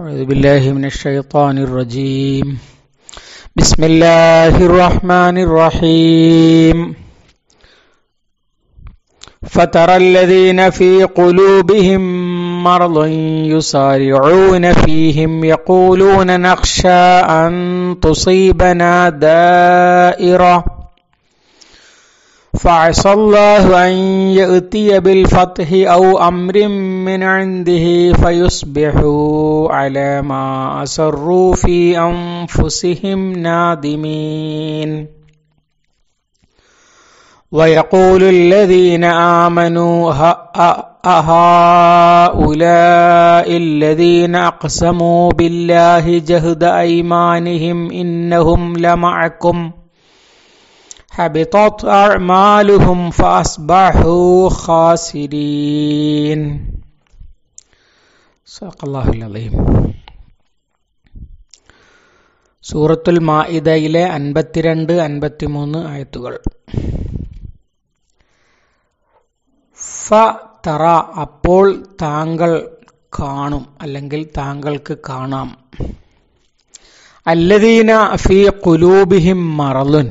أعوذ بالله من الشيطان الرجيم بسم الله الرحمن الرحيم فترى الذين في قلوبهم مرض يسارعون فيهم يقولون نخشى أن تصيبنا دائرة فعسى الله أن يأتي بالفتح أو أمر من عنده فيصبحوا على ما أسروا في أنفسهم نادمين ويقول الذين آمنوا أهؤلاء الذين أقسموا بالله جهد أيمانهم إنهم لمعكم ۖ ഹബിതത് അഅ്മാലുഹും ഫാസ് ഖാസിരീൻ ഹാസിരീൻ സൂറത്തുൽ മാഇദയിലെ അൻപത്തിരണ്ട് അൻപത്തിമൂന്ന് ആയത്തുകൾ ഫ തറ അപ്പോൾ താങ്കൾ കാണും അല്ലെങ്കിൽ താങ്കൾക്ക് കാണാം അല്ലദീന ഫി കുലൂബിഹിം മറലുൻ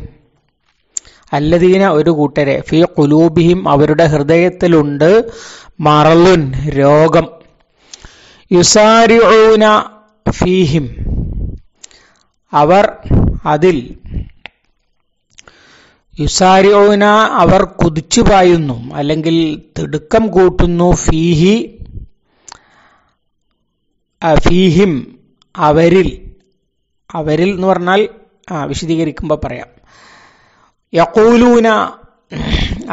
അല്ലദീന ഒരു കൂട്ടരെ ഫി കുലൂബിഹിം അവരുടെ ഹൃദയത്തിലുണ്ട് മറലുൻ രോഗം യുസാരിഊന ഫീഹിം അവർ അതിൽ യുസാരിഊന അവർ കുതിച്ചു പായുന്നു അല്ലെങ്കിൽ തിടുക്കം കൂട്ടുന്നു ഫീഹി ഫീഹിം അവരിൽ അവരിൽ എന്ന് പറഞ്ഞാൽ വിശദീകരിക്കുമ്പോൾ പറയാം യക്കൂലൂന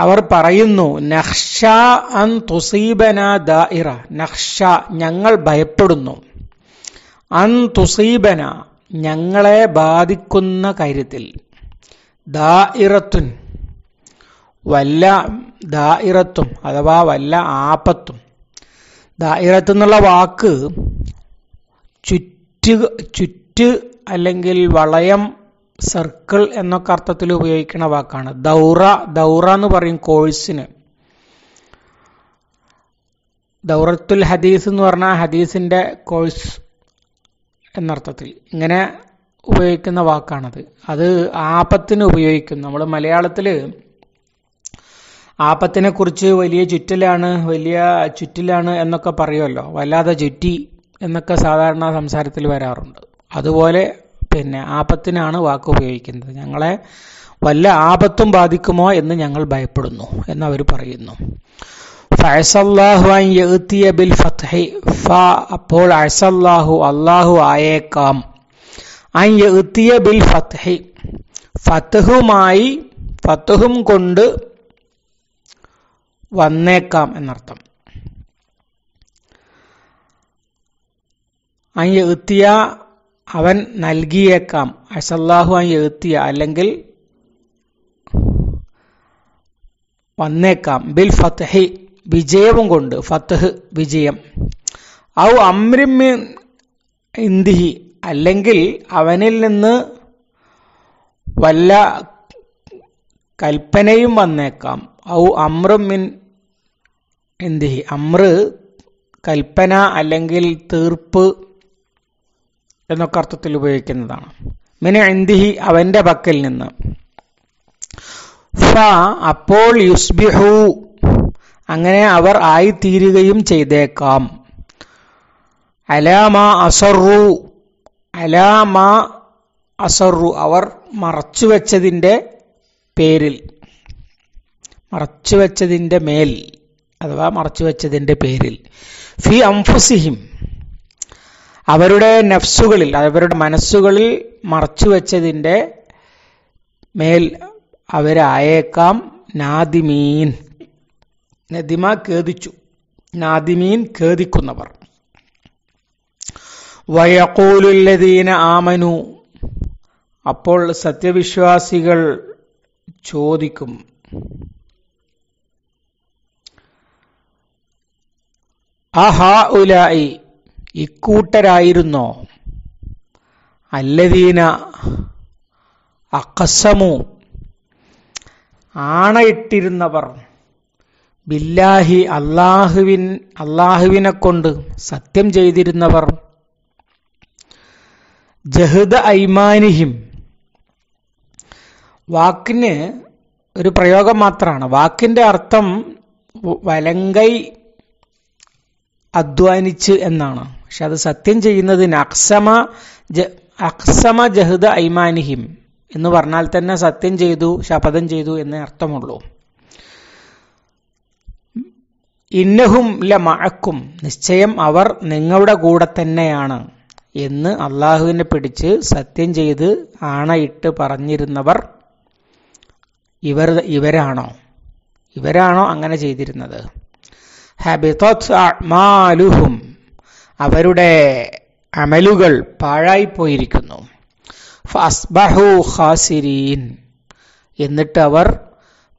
അവർ പറയുന്നു നഹ്ഷ അൻ തുസീബന ദായിറ നഹ്ഷ ഞങ്ങൾ ഭയപ്പെടുന്നു അൻ തുസീബന ഞങ്ങളെ ബാധിക്കുന്ന കാര്യത്തിൽ ദായിറത്തുൻ വല്ല ദാഇറത്തും അഥവാ വല്ല ആപത്തും ദായിറത്തുന്നുള്ള വാക്ക് ചുറ്റ് ചുറ്റ് അല്ലെങ്കിൽ വളയം സർക്കിൾ എന്നൊക്കെ അർത്ഥത്തിൽ ഉപയോഗിക്കുന്ന വാക്കാണ് ദൗറ ദൗറ എന്ന് പറയും കോഴ്സിന് ദൗറത്തുൽ ഹദീസ് എന്ന് പറഞ്ഞാൽ ഹദീസിൻ്റെ കോഴ്സ് എന്നർത്ഥത്തിൽ ഇങ്ങനെ ഉപയോഗിക്കുന്ന വാക്കാണത് അത് ആപത്തിന് ഉപയോഗിക്കും നമ്മൾ മലയാളത്തിൽ ആപത്തിനെ കുറിച്ച് വലിയ ചുറ്റിലാണ് വലിയ ചുറ്റിലാണ് എന്നൊക്കെ പറയുമല്ലോ വല്ലാതെ ചുറ്റി എന്നൊക്കെ സാധാരണ സംസാരത്തിൽ വരാറുണ്ട് അതുപോലെ പിന്നെ ആപത്തിനാണ് വാക്ക് ഉപയോഗിക്കുന്നത് ഞങ്ങളെ വല്ല ആപത്തും ബാധിക്കുമോ എന്ന് ഞങ്ങൾ ഭയപ്പെടുന്നു എന്ന് അവർ പറയുന്നു ബിൽ ഫത്ഹി ഫ അപ്പോൾ അഴ്സല്ലാഹു അള്ളാഹു ആയേക്കാം അയ്യ ബിൽ ഫത്ഹി ഫത്ഹുമായി ഫത്ഹും കൊണ്ട് വന്നേക്കാം എന്നർത്ഥം അയ്യ അവൻ നൽകിയേക്കാം അസല്ലാഹു ആയി എഴുത്തിയ അല്ലെങ്കിൽ വന്നേക്കാം ബിൽ ഫത്തഹി വിജയവും കൊണ്ട് ഫത്തഹ് വിജയം ഔ അമ്രിമി ഇന്ദിഹി അല്ലെങ്കിൽ അവനിൽ നിന്ന് വല്ല കൽപ്പനയും വന്നേക്കാം ഔ അമ്രിൻ എന്തിഹി അമ്ര കൽപ്പന അല്ലെങ്കിൽ തീർപ്പ് എന്നൊക്കെ അർത്ഥത്തിൽ ഉപയോഗിക്കുന്നതാണ് മിന ഇന്ദിഹി അവന്റെ പക്കൽ നിന്ന് ഫ അപ്പോൾ യുസ്ബിഹു അങ്ങനെ അവർ ആയിത്തീരുകയും ചെയ്തേക്കാം അലാമ അസറു അലാമ അസറു അവർ വെച്ചതിൻ്റെ പേരിൽ വെച്ചതിൻ്റെ മേൽ അഥവാ വെച്ചതിൻ്റെ പേരിൽ ഫി അംഫുസിഹിം അവരുടെ നഫ്സുകളിൽ അവരുടെ മനസ്സുകളിൽ മറച്ചു വെച്ചതിൻ്റെ മേൽ അവരായേക്കാം നാദിമീൻ നദിമ കേദിച്ചു നാദിമീൻ കേദിക്കുന്നവർ വയക്കൂലുല്ലദീന ആമനു അപ്പോൾ സത്യവിശ്വാസികൾ ചോദിക്കും അഹ ഉലായി ഇക്കൂട്ടരായിരുന്നോ അല്ലദീന അക്കസമു ആണയിട്ടിരുന്നവർ ബില്ലാഹി അള്ളാഹുവിൻ അള്ളാഹുവിനെ കൊണ്ട് സത്യം ചെയ്തിരുന്നവർ ജഹദ ഐമാനിഹിം വാക്കിന് ഒരു പ്രയോഗം മാത്രമാണ് വാക്കിൻ്റെ അർത്ഥം വലങ്കൈ അധ്വാനിച്ച് എന്നാണ് പക്ഷെ അത് സത്യം ചെയ്യുന്നതിന് അക്സമ അക്സമ ജഹദ ഐമാനിഹിം എന്ന് പറഞ്ഞാൽ തന്നെ സത്യം ചെയ്തു ശപഥം ചെയ്തു എന്ന് അർത്ഥമുള്ളൂ ഇന്നഹും ല മഴക്കും നിശ്ചയം അവർ നിങ്ങളുടെ കൂടെ തന്നെയാണ് എന്ന് അള്ളാഹുവിനെ പിടിച്ച് സത്യം ചെയ്ത് ആണയിട്ട് പറഞ്ഞിരുന്നവർ ഇവർ ഇവരാണോ ഇവരാണോ അങ്ങനെ ചെയ്തിരുന്നത് ഹബിതത് അവരുടെ അമലുകൾ പാഴായിപ്പോയിരിക്കുന്നു ഫസ്ബഹു ഖാസിരീൻ എന്നിട്ട് അവർ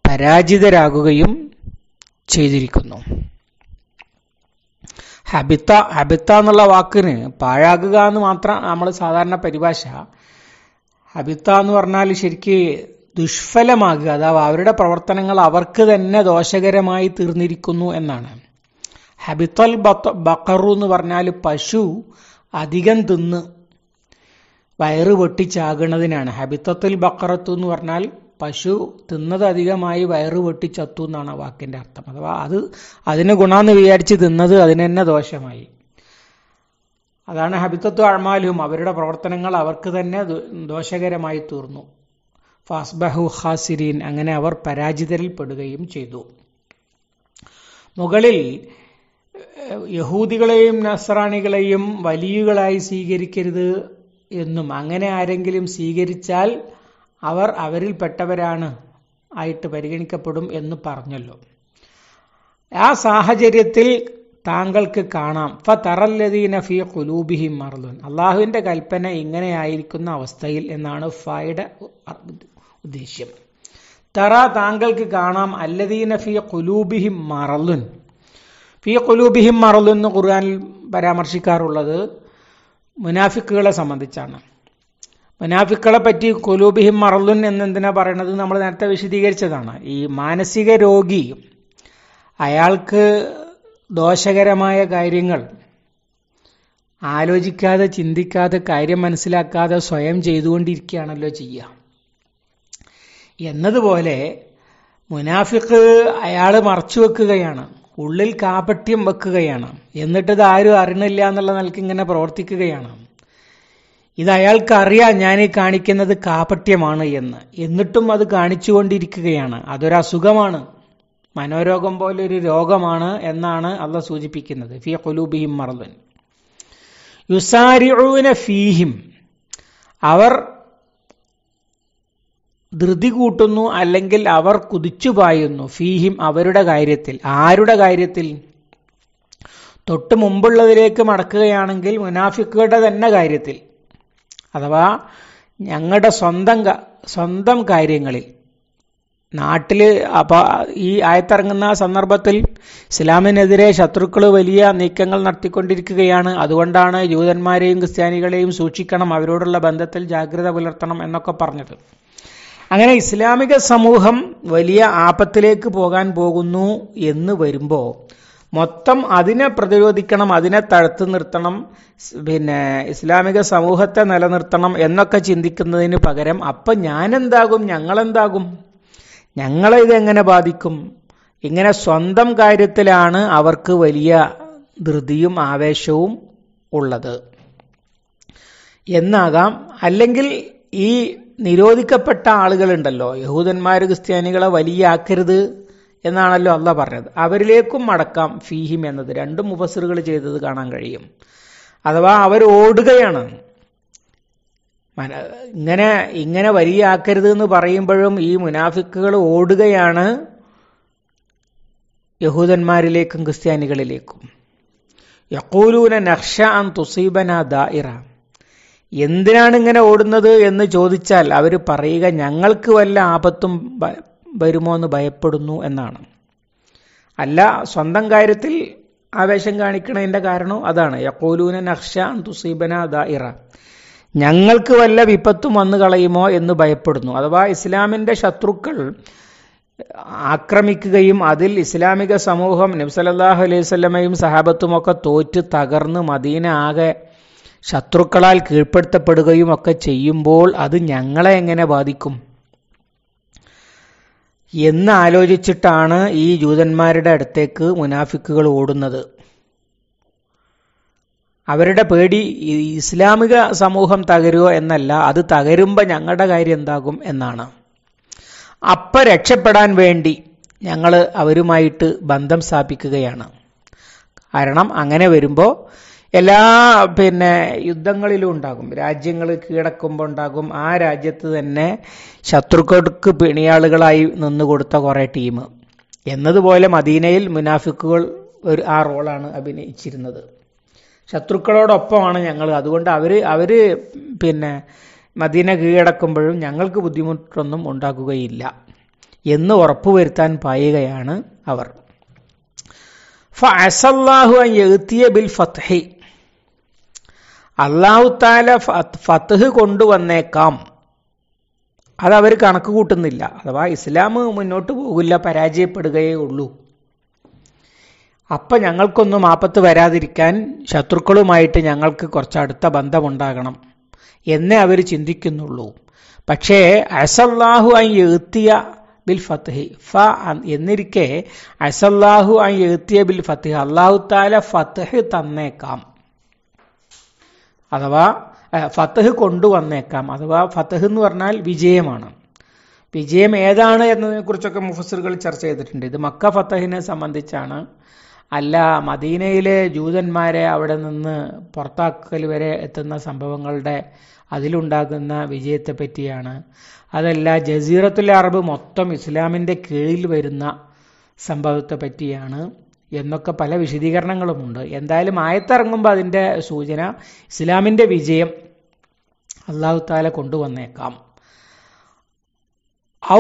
പരാജിതരാകുകയും ചെയ്തിരിക്കുന്നു ഹബിത്ത ഹബിത്ത എന്നുള്ള വാക്കിന് പാഴാകുക എന്ന് മാത്രം നമ്മൾ സാധാരണ പരിഭാഷ ഹബിത്ത എന്ന് പറഞ്ഞാൽ ശരിക്ക് ദുഷ്ഫലമാകുക അതാവ് അവരുടെ പ്രവർത്തനങ്ങൾ അവർക്ക് തന്നെ ദോഷകരമായി തീർന്നിരിക്കുന്നു എന്നാണ് ഹബിത്തൽ ബക്കറു എന്ന് പറഞ്ഞാൽ പശു അധികം തിന്ന് വയറ് വെട്ടിച്ചാകുന്നതിനാണ് ഹബിത്തത്തിൽ ബക്കറത്തു എന്ന് പറഞ്ഞാൽ പശു തിന്നത് അധികമായി വയറ് വെട്ടി ചത്തു എന്നാണ് ആ വാക്കിൻ്റെ അർത്ഥം അഥവാ അത് അതിന് ഗുണമെന്ന് വിചാരിച്ച് തിന്നത് അതിന് തന്നെ ദോഷമായി അതാണ് ഹബിത്തത്വ അഴ്മാലും അവരുടെ പ്രവർത്തനങ്ങൾ അവർക്ക് തന്നെ ദോഷകരമായി തീർന്നു ഫാസ്ബഹു ഹാസിരീൻ അങ്ങനെ അവർ പരാജിതരിൽപ്പെടുകയും ചെയ്തു മുകളിൽ യഹൂദികളെയും നസ്രാണികളെയും വലിയുകളായി സ്വീകരിക്കരുത് എന്നും അങ്ങനെ ആരെങ്കിലും സ്വീകരിച്ചാൽ അവർ അവരിൽപ്പെട്ടവരാണ് ആയിട്ട് പരിഗണിക്കപ്പെടും എന്ന് പറഞ്ഞല്ലോ ആ സാഹചര്യത്തിൽ താങ്കൾക്ക് കാണാം ഫ തറല്ലദീന ഫി കുലൂബിഹി മർലുൻ അള്ളാഹുവിൻ്റെ കൽപ്പന ഇങ്ങനെയായിരിക്കുന്ന അവസ്ഥയിൽ എന്നാണ് ഫയുടെ ഉദ്ദേശ്യം തറ താങ്കൾക്ക് കാണാം അല്ലദീന ഫി കുലൂബിഹി മറലുൻ ഫി കൊലൂബിഹിം മറലെന്ന് ഖുർആാനിൽ പരാമർശിക്കാറുള്ളത് മുനാഫിക്കുകളെ സംബന്ധിച്ചാണ് മുനാഫിക്കുകളെ പറ്റി കൊലൂബിഹിം മറലുൻ എന്നെന്തിനാ പറയണത് നമ്മൾ നേരത്തെ വിശദീകരിച്ചതാണ് ഈ മാനസിക രോഗി അയാൾക്ക് ദോഷകരമായ കാര്യങ്ങൾ ആലോചിക്കാതെ ചിന്തിക്കാതെ കാര്യം മനസ്സിലാക്കാതെ സ്വയം ചെയ്തുകൊണ്ടിരിക്കുകയാണല്ലോ ചെയ്യുക എന്നതുപോലെ മുനാഫിക്ക് അയാൾ മറച്ചു വെക്കുകയാണ് ഉള്ളിൽ കാപട്യം വെക്കുകയാണ് എന്നിട്ടിത് ആരും അറിയണില്ല എന്നുള്ള നിലക്ക് ഇങ്ങനെ പ്രവർത്തിക്കുകയാണ് ഇത് അയാൾക്ക് അറിയാം ഞാൻ ഈ കാണിക്കുന്നത് കാപട്യമാണ് എന്ന് എന്നിട്ടും അത് കാണിച്ചുകൊണ്ടിരിക്കുകയാണ് അതൊരു അസുഖമാണ് മനോരോഗം പോലൊരു രോഗമാണ് എന്നാണ് അത് സൂചിപ്പിക്കുന്നത് ഫി കൊലൂബിഹിം മർദൻ യുസാരിഊന ഫീഹിം അവർ ധൃതി കൂട്ടുന്നു അല്ലെങ്കിൽ അവർ പായുന്നു ഫീഹിം അവരുടെ കാര്യത്തിൽ ആരുടെ കാര്യത്തിൽ തൊട്ട് മുമ്പുള്ളതിലേക്ക് മടക്കുകയാണെങ്കിൽ മുനാഫിക്കുകളുടെ തന്നെ കാര്യത്തിൽ അഥവാ ഞങ്ങളുടെ സ്വന്തം സ്വന്തം കാര്യങ്ങളിൽ നാട്ടിൽ അപ്പോൾ ഈ ആയത്തിറങ്ങുന്ന സന്ദർഭത്തിൽ ഇസ്ലാമിനെതിരെ ശത്രുക്കൾ വലിയ നീക്കങ്ങൾ നടത്തിക്കൊണ്ടിരിക്കുകയാണ് അതുകൊണ്ടാണ് ജൂതന്മാരെയും ക്രിസ്ത്യാനികളെയും സൂക്ഷിക്കണം അവരോടുള്ള ബന്ധത്തിൽ ജാഗ്രത പുലർത്തണം എന്നൊക്കെ പറഞ്ഞത് അങ്ങനെ ഇസ്ലാമിക സമൂഹം വലിയ ആപത്തിലേക്ക് പോകാൻ പോകുന്നു എന്ന് വരുമ്പോൾ മൊത്തം അതിനെ പ്രതിരോധിക്കണം അതിനെ തഴുത്ത് നിർത്തണം പിന്നെ ഇസ്ലാമിക സമൂഹത്തെ നിലനിർത്തണം എന്നൊക്കെ ചിന്തിക്കുന്നതിന് പകരം അപ്പം ഞാനെന്താകും ഞങ്ങളെന്താകും ഞങ്ങളെ ഇതെങ്ങനെ ബാധിക്കും ഇങ്ങനെ സ്വന്തം കാര്യത്തിലാണ് അവർക്ക് വലിയ ധൃതിയും ആവേശവും ഉള്ളത് എന്നാകാം അല്ലെങ്കിൽ ഈ നിരോധിക്കപ്പെട്ട ആളുകളുണ്ടല്ലോ യഹൂദന്മാർ ക്രിസ്ത്യാനികളെ വലിയാക്കരുത് എന്നാണല്ലോ അല്ല പറഞ്ഞത് അവരിലേക്കും മടക്കാം ഫീഹിം എന്നത് രണ്ടും മുഫസറുകൾ ചെയ്തത് കാണാൻ കഴിയും അഥവാ അവർ ഓടുകയാണ് ഇങ്ങനെ ഇങ്ങനെ വലിയാക്കരുത് എന്ന് പറയുമ്പോഴും ഈ മുനാഫിക്കുകൾ ഓടുകയാണ് യഹൂദന്മാരിലേക്കും ക്രിസ്ത്യാനികളിലേക്കും യക്കൂലൂന നക്ഷ അൻ തുസീബന ദായിറ എന്തിനാണ് ഇങ്ങനെ ഓടുന്നത് എന്ന് ചോദിച്ചാൽ അവർ പറയുക ഞങ്ങൾക്ക് വല്ല ആപത്തും വരുമോ എന്ന് ഭയപ്പെടുന്നു എന്നാണ് അല്ല സ്വന്തം കാര്യത്തിൽ ആവേശം കാണിക്കണതിൻ്റെ കാരണം അതാണ് യക്കോലൂന നക്ഷ തുസീബന ദായിറ ഞങ്ങൾക്ക് വല്ല വിപത്തും വന്നു കളയുമോ എന്ന് ഭയപ്പെടുന്നു അഥവാ ഇസ്ലാമിൻ്റെ ശത്രുക്കൾ ആക്രമിക്കുകയും അതിൽ ഇസ്ലാമിക സമൂഹം നബ്സലല്ലാഹു അലൈഹി സ്വലമയും സഹാബത്തുമൊക്കെ തോറ്റ് തകർന്ന് മദീന ആകെ ശത്രുക്കളാൽ കീഴ്പ്പെടുത്തപ്പെടുകയും ഒക്കെ ചെയ്യുമ്പോൾ അത് ഞങ്ങളെ എങ്ങനെ ബാധിക്കും എന്ന് ആലോചിച്ചിട്ടാണ് ഈ ജൂതന്മാരുടെ അടുത്തേക്ക് മുനാഫിക്കുകൾ ഓടുന്നത് അവരുടെ പേടി ഇസ്ലാമിക സമൂഹം തകരുക എന്നല്ല അത് തകരുമ്പോൾ ഞങ്ങളുടെ കാര്യം എന്താകും എന്നാണ് അപ്പ രക്ഷപ്പെടാൻ വേണ്ടി ഞങ്ങൾ അവരുമായിട്ട് ബന്ധം സ്ഥാപിക്കുകയാണ് കാരണം അങ്ങനെ വരുമ്പോൾ എല്ലാ പിന്നെ യുദ്ധങ്ങളിലും ഉണ്ടാകും രാജ്യങ്ങൾ കീഴടക്കുമ്പോൾ ഉണ്ടാകും ആ രാജ്യത്ത് തന്നെ ശത്രുക്കൾക്ക് പിണിയാളുകളായി നിന്നു കൊടുത്ത കുറേ ടീം എന്നതുപോലെ മദീനയിൽ മുനാഫിക്കുകൾ ഒരു ആ റോളാണ് അഭിനയിച്ചിരുന്നത് ശത്രുക്കളോടൊപ്പമാണ് ഞങ്ങൾ അതുകൊണ്ട് അവർ അവർ പിന്നെ മദീന കീഴടക്കുമ്പോഴും ഞങ്ങൾക്ക് ബുദ്ധിമുട്ടൊന്നും ഉണ്ടാക്കുകയില്ല എന്ന് ഉറപ്പുവരുത്താൻ പായുകയാണ് അവർ ഫ അൻ ബിൽ ഫത്ഹി താല ഫത്തഹ് കൊണ്ടുവന്നേക്കാം അതവർ കണക്ക് കൂട്ടുന്നില്ല അഥവാ ഇസ്ലാം മുന്നോട്ട് പോകില്ല പരാജയപ്പെടുകയേ ഉള്ളൂ അപ്പം ഞങ്ങൾക്കൊന്നും ആപത്ത് വരാതിരിക്കാൻ ശത്രുക്കളുമായിട്ട് ഞങ്ങൾക്ക് കുറച്ചടുത്ത ബന്ധമുണ്ടാകണം എന്നേ അവർ ചിന്തിക്കുന്നുള്ളൂ പക്ഷേ അസല്ലാഹു അൻ എഴുത്തിയ ബിൽ ഫത്തിഹി ഫ എന്നിരിക്കെ അസല്ലാഹു അൻ എഴുത്തിയ ബിൽ ഫത്ത്ഹി അള്ളാഹു താല ഫത്ത്ഹ് തന്നേക്കാം അഥവാ ഫത്തഹ് കൊണ്ടുവന്നേക്കാം അഥവാ ഫത്തഹ് എന്ന് പറഞ്ഞാൽ വിജയമാണ് വിജയം ഏതാണ് എന്നതിനെക്കുറിച്ചൊക്കെ മുഫസറുകൾ ചർച്ച ചെയ്തിട്ടുണ്ട് ഇത് മക്ക ഫത്തഹിനെ സംബന്ധിച്ചാണ് അല്ല മദീനയിലെ ജൂതന്മാരെ അവിടെ നിന്ന് പുറത്താക്കൽ വരെ എത്തുന്ന സംഭവങ്ങളുടെ അതിലുണ്ടാകുന്ന വിജയത്തെ പറ്റിയാണ് അതല്ല ജസീറത്തുൽ അറബ് മൊത്തം ഇസ്ലാമിൻ്റെ കീഴിൽ വരുന്ന സംഭവത്തെ പറ്റിയാണ് എന്നൊക്കെ പല വിശദീകരണങ്ങളുമുണ്ട് എന്തായാലും ആയത്തിറങ്ങുമ്പോൾ അതിൻ്റെ സൂചന ഇസ്ലാമിൻ്റെ വിജയം അള്ളാഹു താല കൊണ്ടുവന്നേക്കാം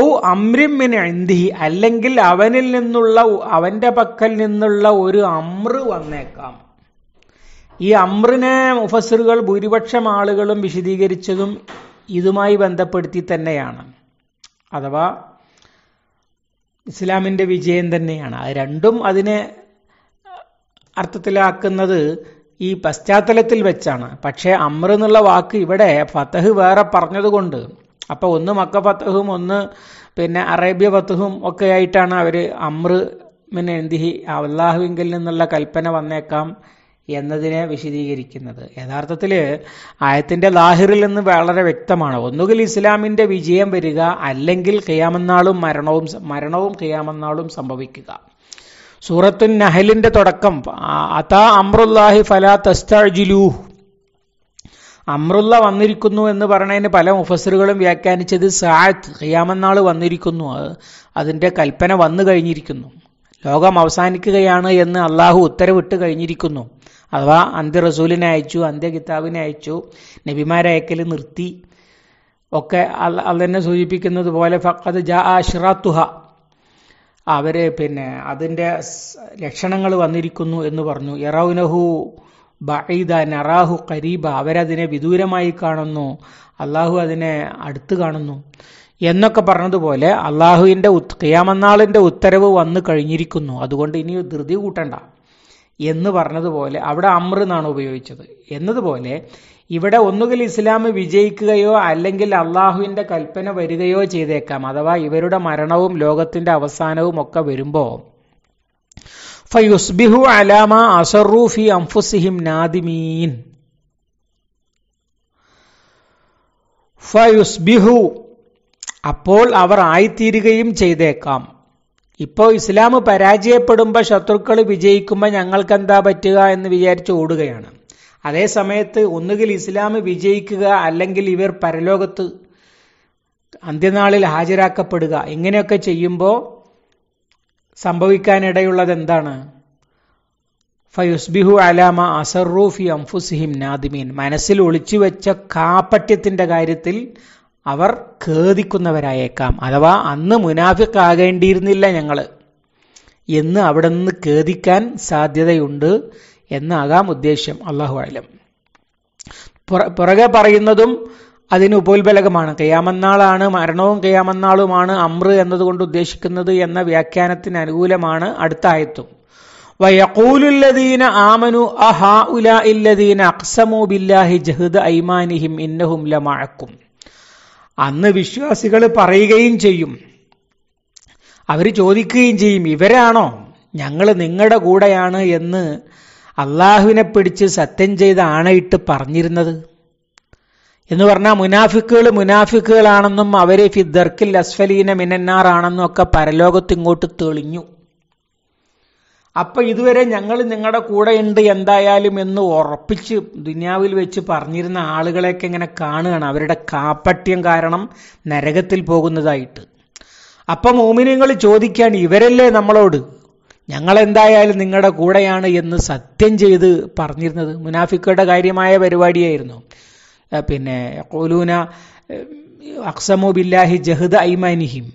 ഔ അമ്രിമ്മിൻ എന്തി അല്ലെങ്കിൽ അവനിൽ നിന്നുള്ള അവൻ്റെ പക്കൽ നിന്നുള്ള ഒരു അമ്ര വന്നേക്കാം ഈ അമ്രിനെ മുഫസറുകൾ ഭൂരിപക്ഷം ആളുകളും വിശദീകരിച്ചതും ഇതുമായി ബന്ധപ്പെടുത്തി തന്നെയാണ് അഥവാ ഇസ്ലാമിൻ്റെ വിജയം തന്നെയാണ് രണ്ടും അതിനെ അർത്ഥത്തിലാക്കുന്നത് ഈ പശ്ചാത്തലത്തിൽ വെച്ചാണ് പക്ഷേ അമർ എന്നുള്ള വാക്ക് ഇവിടെ ഫത്തഹ് വേറെ പറഞ്ഞതുകൊണ്ട് അപ്പോൾ ഒന്ന് മക്ക ഫത്തഹും ഒന്ന് പിന്നെ അറേബ്യ ഫത്തഹും ഒക്കെ ആയിട്ടാണ് അവർ അമ്ര പിന്നെ എന്തിഹി അള്ളാഹുവിങ്കിൽ നിന്നുള്ള കൽപ്പന വന്നേക്കാം എന്നതിനെ വിശദീകരിക്കുന്നത് യഥാർത്ഥത്തിൽ ആയത്തിൻ്റെ ലാഹിറിൽ നിന്ന് വളരെ വ്യക്തമാണ് ഒന്നുകിൽ ഇസ്ലാമിൻ്റെ വിജയം വരിക അല്ലെങ്കിൽ കിയാമന്നാളും മരണവും മരണവും കിയാമന്നാളും സംഭവിക്കുക സൂറത്തുൻ നഹലിന്റെ തുടക്കം അതാ അമ്രുല്ലാഹി ഫലാ തസ്താജിലൂ അമ്രുല്ല വന്നിരിക്കുന്നു എന്ന് പറഞ്ഞതിന് പല മുഫസറുകളും വ്യാഖ്യാനിച്ചത് സാത്ത് ഖിയാമന്നാൾ വന്നിരിക്കുന്നു അതിൻ്റെ കൽപ്പന വന്നു കഴിഞ്ഞിരിക്കുന്നു ലോകം അവസാനിക്കുകയാണ് എന്ന് അള്ളാഹു ഉത്തരവിട്ട് കഴിഞ്ഞിരിക്കുന്നു അഥവാ അന്ത്യ റസൂലിനെ അയച്ചു അന്ത്യ കിതാബിനെ അയച്ചു നബിമാരയക്കൽ നിർത്തി ഒക്കെ അല്ല അതെന്നെ സൂചിപ്പിക്കുന്നത് പോലെ ഫക്കത് ജാ അഷ്റാത്തുഹ അവര് പിന്നെ അതിന്റെ ലക്ഷണങ്ങൾ വന്നിരിക്കുന്നു എന്ന് പറഞ്ഞു യറൌനഹു ബൈദ നറാഹു കരീബ അവരതിനെ വിദൂരമായി കാണുന്നു അള്ളാഹു അതിനെ അടുത്ത് കാണുന്നു എന്നൊക്കെ പറഞ്ഞതുപോലെ അള്ളാഹുവിൻ്റെ ഉത് ക്യാമന്നാളിൻ്റെ ഉത്തരവ് വന്നു കഴിഞ്ഞിരിക്കുന്നു അതുകൊണ്ട് ഇനി ധൃതി കൂട്ടണ്ട എന്ന് പറഞ്ഞതുപോലെ അവിടെ അമ്ര എന്നാണ് ഉപയോഗിച്ചത് എന്നതുപോലെ ഇവിടെ ഒന്നുകിൽ ഇസ്ലാം വിജയിക്കുകയോ അല്ലെങ്കിൽ അള്ളാഹുവിന്റെ കൽപ്പന വരികയോ ചെയ്തേക്കാം അഥവാ ഇവരുടെ മരണവും ലോകത്തിന്റെ അവസാനവും ഒക്കെ വരുമ്പോ ഫയുസ്ബിഹു അലാമ അസറൂഫി ഫി അംഫുസിഹിം നാദിമീൻ ഫയുസ്ബിഹു അപ്പോൾ അവർ ആയിത്തീരുകയും ചെയ്തേക്കാം ഇപ്പോൾ ഇസ്ലാം പരാജയപ്പെടുമ്പോൾ ശത്രുക്കൾ വിജയിക്കുമ്പോൾ ഞങ്ങൾക്ക് എന്താ പറ്റുക എന്ന് വിചാരിച്ച് ഓടുകയാണ് അതേ സമയത്ത് ഒന്നുകിൽ ഇസ്ലാം വിജയിക്കുക അല്ലെങ്കിൽ ഇവർ പരലോകത്ത് അന്ത്യനാളിൽ ഹാജരാക്കപ്പെടുക ഇങ്ങനെയൊക്കെ ചെയ്യുമ്പോൾ സംഭവിക്കാനിടയുള്ളത് എന്താണ് ഫയുസ്ബിഹു അലാമ അസറൂഫി അംഫുസിഹിം നാദിമീൻ മനസ്സിൽ ഒളിച്ചു വെച്ച കാപ്പട്യത്തിൻ്റെ കാര്യത്തിൽ അവർ ഖേദിക്കുന്നവരായേക്കാം അഥവാ അന്ന് മുനാഫിക്കാകേണ്ടിയിരുന്നില്ല ഞങ്ങൾ എന്ന് അവിടെ നിന്ന് ഖേദിക്കാൻ സാധ്യതയുണ്ട് എന്നാകാം ഉദ്ദേശ്യം അള്ളാഹു ആലം പുറകെ പറയുന്നതും അതിന് ഉപോത്ബലകമാണ് കയ്യാമന്നാളാണ് മരണവും കയ്യാമന്നാളുമാണ് അമ്ര എന്നതുകൊണ്ട് ഉദ്ദേശിക്കുന്നത് എന്ന വ്യാഖ്യാനത്തിന് അനുകൂലമാണ് അടുത്ത ആയത്തും വയക്കൂലുല്ലദീന ആമനു അഹാ ഉലാ അക്സമു ബില്ലാഹി ജഹദ് ഐമാനിഹിം ഇന്നഹും ലമഴക്കും അന്ന് വിശ്വാസികൾ പറയുകയും ചെയ്യും അവർ ചോദിക്കുകയും ചെയ്യും ഇവരാണോ ഞങ്ങൾ നിങ്ങളുടെ കൂടെയാണ് എന്ന് അള്ളാഹുവിനെ പിടിച്ച് സത്യം ചെയ്ത ആണയിട്ട് പറഞ്ഞിരുന്നത് എന്ന് പറഞ്ഞാൽ മുനാഫിക്കുകൾ മുനാഫിക്കുകളാണെന്നും അവരെ ഫിദർക്കിൽ അസ്ഫലീന മിനന്നാറാണെന്നും ഒക്കെ പരലോകത്തിങ്ങോട്ട് തെളിഞ്ഞു അപ്പൊ ഇതുവരെ ഞങ്ങൾ നിങ്ങളുടെ കൂടെ ഉണ്ട് എന്തായാലും എന്ന് ഉറപ്പിച്ച് ദുനിയാവിൽ വെച്ച് പറഞ്ഞിരുന്ന ആളുകളെയൊക്കെ ഇങ്ങനെ കാണുകയാണ് അവരുടെ കാപ്പട്യം കാരണം നരകത്തിൽ പോകുന്നതായിട്ട് അപ്പൊ മോമിനിങ്ങൾ ചോദിക്കാൻ ഇവരല്ലേ നമ്മളോട് ഞങ്ങൾ എന്തായാലും നിങ്ങളുടെ കൂടെയാണ് എന്ന് സത്യം ചെയ്ത് പറഞ്ഞിരുന്നത് മുനാഫിക്കയുടെ കാര്യമായ പരിപാടിയായിരുന്നു പിന്നെ കോലൂന അക്സമു ബില്ലാഹി ജഹദ് ഐമാനിഹിം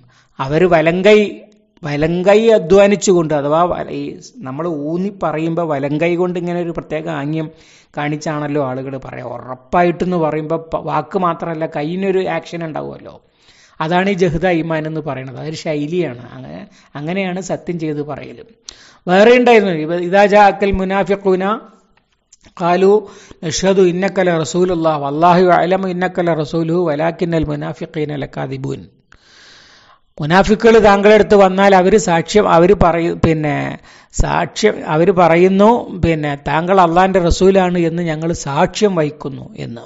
അവർ വലങ്കൈ വലങ്കൈ അധ്വാനിച്ചുകൊണ്ട് അഥവാ നമ്മൾ ഊന്നി പറയുമ്പോൾ വലങ്കൈ കൊണ്ട് ഇങ്ങനെ ഒരു പ്രത്യേക ആംഗ്യം കാണിച്ചാണല്ലോ ആളുകൾ പറയുക ഉറപ്പായിട്ടെന്ന് പറയുമ്പോൾ വാക്ക് മാത്രമല്ല കയ്യിനൊരു ആക്ഷൻ ഉണ്ടാവുമല്ലോ അതാണ് ഈ ജഹ്ദ ഇമാൻ എന്ന് പറയുന്നത് അതൊരു ശൈലിയാണ് അങ്ങനെ അങ്ങനെയാണ് സത്യം ചെയ്ത് പറയലും വേറെ ഉണ്ടായിരുന്നു ജാ അക്കൽ മുനാഫിഖുന കാലു നഷദു ഇന്നക്കല റസൂലുല്ലാഹ് വല്ലാഹു അലമു ഇന്നക്കല റസൂലു വലാക്കിന്നൽ മുനാഫിഖീന ലക്കാദിബൂൻ മുനാഫിക്കുകൾ താങ്കളുടെ അടുത്ത് വന്നാൽ അവർ സാക്ഷ്യം അവർ പറയും പിന്നെ സാക്ഷ്യം അവർ പറയുന്നു പിന്നെ താങ്കൾ അള്ളാന്റെ റസൂലാണ് എന്ന് ഞങ്ങൾ സാക്ഷ്യം വഹിക്കുന്നു എന്ന്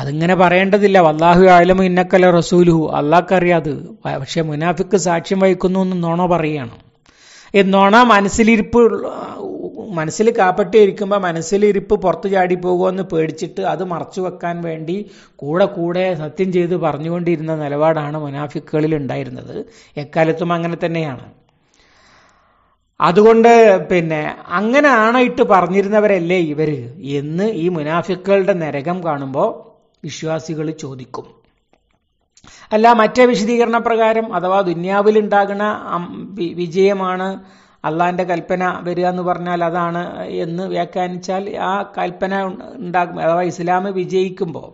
അതിങ്ങനെ പറയേണ്ടതില്ല വല്ലാഹു ആലമു ഇന്നക്കല റസൂലുഹു അള്ളാഹ്ക്കറിയാത് പക്ഷെ മുനാഫിക്ക് സാക്ഷ്യം വഹിക്കുന്നു എന്ന് നോണോ പറയുകയാണ് നോണ മനസ്സിലിരിപ്പ് മനസ്സിൽ കാപ്പട്ടി ഇരിക്കുമ്പോൾ മനസ്സിലിരിപ്പ് പുറത്തു ചാടി പോകുമെന്ന് പേടിച്ചിട്ട് അത് മറച്ചു വെക്കാൻ വേണ്ടി കൂടെ കൂടെ സത്യം ചെയ്ത് പറഞ്ഞുകൊണ്ടിരുന്ന നിലപാടാണ് മുനാഫിക്കുകളിൽ ഉണ്ടായിരുന്നത് എക്കാലത്തും അങ്ങനെ തന്നെയാണ് അതുകൊണ്ട് പിന്നെ അങ്ങനെ ആണായിട്ട് പറഞ്ഞിരുന്നവരല്ലേ ഇവർ എന്ന് ഈ മുനാഫിക്കുകളുടെ നരകം കാണുമ്പോൾ വിശ്വാസികൾ ചോദിക്കും അല്ല മറ്റേ വിശദീകരണ പ്രകാരം അഥവാ ദുന്യാവിലുണ്ടാകുന്ന വിജയമാണ് അള്ളാഹിന്റെ കൽപ്പന വരിക എന്ന് പറഞ്ഞാൽ അതാണ് എന്ന് വ്യാഖ്യാനിച്ചാൽ ആ കൽപ്പന ഉണ്ടാകും അഥവാ ഇസ്ലാം വിജയിക്കുമ്പോൾ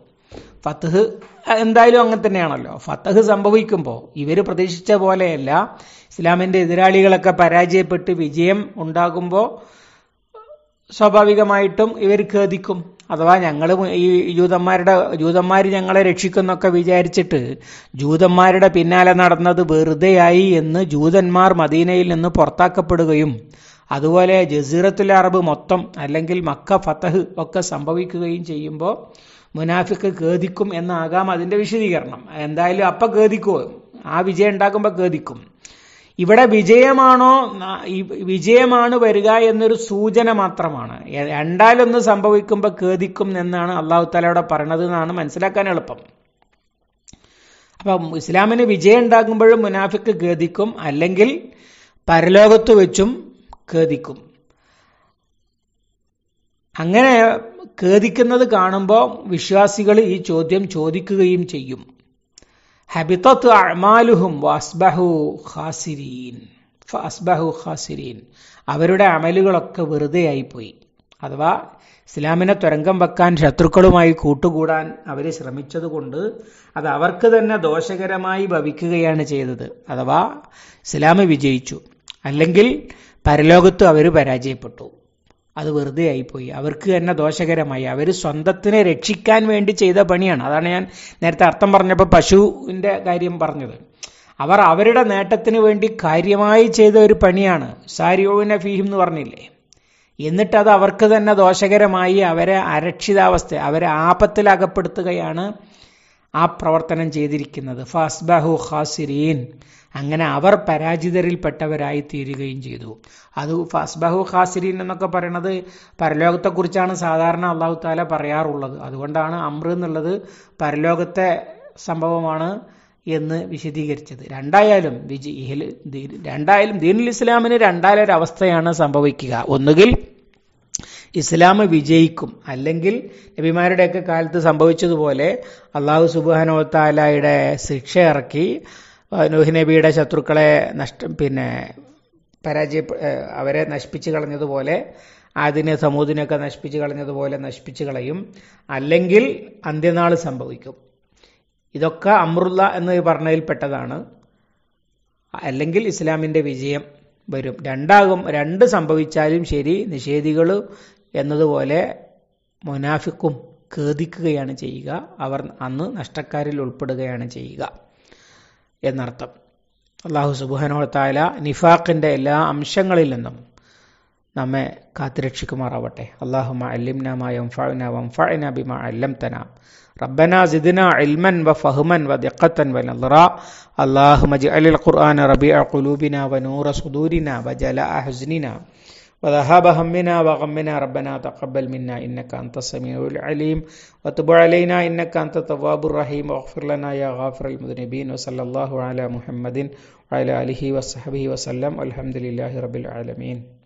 ഫത്തഹ് എന്തായാലും അങ്ങനെ തന്നെയാണല്ലോ ഫത്തഹ് സംഭവിക്കുമ്പോൾ ഇവർ പ്രതീക്ഷിച്ച പോലെയല്ല ഇസ്ലാമിന്റെ എതിരാളികളൊക്കെ പരാജയപ്പെട്ട് വിജയം ഉണ്ടാകുമ്പോൾ സ്വാഭാവികമായിട്ടും ഇവർ ഖേദിക്കും അഥവാ ഞങ്ങൾ ഈ ജൂതന്മാരുടെ ജൂതന്മാർ ഞങ്ങളെ രക്ഷിക്കുന്നൊക്കെ വിചാരിച്ചിട്ട് ജൂതന്മാരുടെ പിന്നാലെ നടന്നത് വെറുതെയായി എന്ന് ജൂതന്മാർ മദീനയിൽ നിന്ന് പുറത്താക്കപ്പെടുകയും അതുപോലെ ജസീറത്തുൽ അറബ് മൊത്തം അല്ലെങ്കിൽ മക്ക ഫത്തഹ് ഒക്കെ സംഭവിക്കുകയും ചെയ്യുമ്പോൾ മുനാഫിക്ക് കേദിക്കും എന്നാകാം അതിൻ്റെ വിശദീകരണം എന്തായാലും അപ്പം കേദിക്കുമോ ആ വിജയം ഉണ്ടാക്കുമ്പോൾ കേദിക്കും ഇവിടെ വിജയമാണോ വിജയമാണ് വരിക എന്നൊരു സൂചന മാത്രമാണ് രണ്ടാലൊന്ന് സംഭവിക്കുമ്പോൾ കേദിക്കും എന്നാണ് അള്ളാഹു താലയുടെ പറയണത് എന്നാണ് മനസ്സിലാക്കാൻ എളുപ്പം അപ്പം ഇസ്ലാമിന് വിജയം ഉണ്ടാകുമ്പോഴും മുനാഫിക്ക് കേദിക്കും അല്ലെങ്കിൽ പരലോകത്ത് വെച്ചും കേദിക്കും അങ്ങനെ കേദിക്കുന്നത് കാണുമ്പോൾ വിശ്വാസികൾ ഈ ചോദ്യം ചോദിക്കുകയും ചെയ്യും വസ്ബഹു ഖാസിരീൻ ഫസ്ബഹു ഖാസിരീൻ അവരുടെ അമലുകളൊക്കെ വെറുതെ ആയിപ്പോയി അഥവാ ഇസ്ലാമിനെ തുരങ്കം വെക്കാൻ ശത്രുക്കളുമായി കൂട്ടുകൂടാൻ അവർ ശ്രമിച്ചതുകൊണ്ട് അത് അവർക്ക് തന്നെ ദോഷകരമായി ഭവിക്കുകയാണ് ചെയ്തത് അഥവാ ഇസ്ലാം വിജയിച്ചു അല്ലെങ്കിൽ പരലോകത്ത് അവർ പരാജയപ്പെട്ടു അത് വെറുതെ ആയിപ്പോയി അവർക്ക് തന്നെ ദോഷകരമായി അവർ സ്വന്തത്തിനെ രക്ഷിക്കാൻ വേണ്ടി ചെയ്ത പണിയാണ് അതാണ് ഞാൻ നേരത്തെ അർത്ഥം പറഞ്ഞപ്പോൾ പശുവിൻ്റെ കാര്യം പറഞ്ഞത് അവർ അവരുടെ നേട്ടത്തിന് വേണ്ടി കാര്യമായി ചെയ്ത ഒരു പണിയാണ് സാരിയോവിന ഫീഹിം എന്ന് പറഞ്ഞില്ലേ എന്നിട്ട് അത് അവർക്ക് തന്നെ ദോഷകരമായി അവരെ അരക്ഷിതാവസ്ഥ അവരെ ആപത്തിലകപ്പെടുത്തുകയാണ് ആ പ്രവർത്തനം ചെയ്തിരിക്കുന്നത് ഫാസ്ബഹു ഖാസിരീൻ അങ്ങനെ അവർ പരാജിതരിൽപ്പെട്ടവരായി തീരുകയും ചെയ്തു അത് ഫാസ്ബഹു ഖാസിരീൻ എന്നൊക്കെ പറയുന്നത് പരലോകത്തെക്കുറിച്ചാണ് സാധാരണ അള്ളാഹു താല പറയാറുള്ളത് അതുകൊണ്ടാണ് അമ്ര എന്നുള്ളത് പരലോകത്തെ സംഭവമാണ് എന്ന് വിശദീകരിച്ചത് രണ്ടായാലും വിജി രണ്ടായാലും ദീനുൽ ഇസ്ലാമിന് രണ്ടായാലൊരവസ്ഥയാണ് സംഭവിക്കുക ഒന്നുകിൽ ഇസ്ലാം വിജയിക്കും അല്ലെങ്കിൽ നബിമാരുടെയൊക്കെ കാലത്ത് സംഭവിച്ചതുപോലെ അള്ളാഹു സുബാനോത്താലയുടെ ശിക്ഷ ഇറക്കി നൂഹ് നബിയുടെ ശത്രുക്കളെ നഷ്ടം പിന്നെ പരാജയ അവരെ നശിപ്പിച്ച് കളഞ്ഞതുപോലെ അതിനെ സമൂഹത്തിനെയൊക്കെ നശിപ്പിച്ച് കളഞ്ഞതുപോലെ നശിപ്പിച്ച് കളയും അല്ലെങ്കിൽ അന്ത്യനാൾ സംഭവിക്കും ഇതൊക്കെ അമ്രുല്ല എന്ന് പറഞ്ഞതിൽപ്പെട്ടതാണ് അല്ലെങ്കിൽ ഇസ്ലാമിൻ്റെ വിജയം വരും രണ്ടാകും രണ്ട് സംഭവിച്ചാലും ശരി നിഷേധികൾ എന്നതുപോലെ മൊനാഫിക്കും ഖേദിക്കുകയാണ് ചെയ്യുക അവർ അന്ന് നഷ്ടക്കാരിൽ ഉൾപ്പെടുകയാണ് ചെയ്യുക എന്നർത്ഥം അള്ളാഹു സുബാനോത്തായ നിഫാഖിൻ്റെ എല്ലാ അംശങ്ങളിൽ നിന്നും നമ്മെ കാത്തിരക്ഷിക്കുമാറാവട്ടെ അള്ളാഹു അല്ലിംന ربنا زدنا علما وفهما ودقة ونظرا اللهم اجعل القرآن ربيع قلوبنا ونور صدورنا وجلاء حزننا وذهاب همنا وغمنا ربنا تقبل منا إنك أنت السميع العليم وتب علينا إنك أنت التواب الرحيم واغفر لنا يا غافر المذنبين وصلى الله على محمد وعلى آله وصحبه وسلم والحمد لله رب العالمين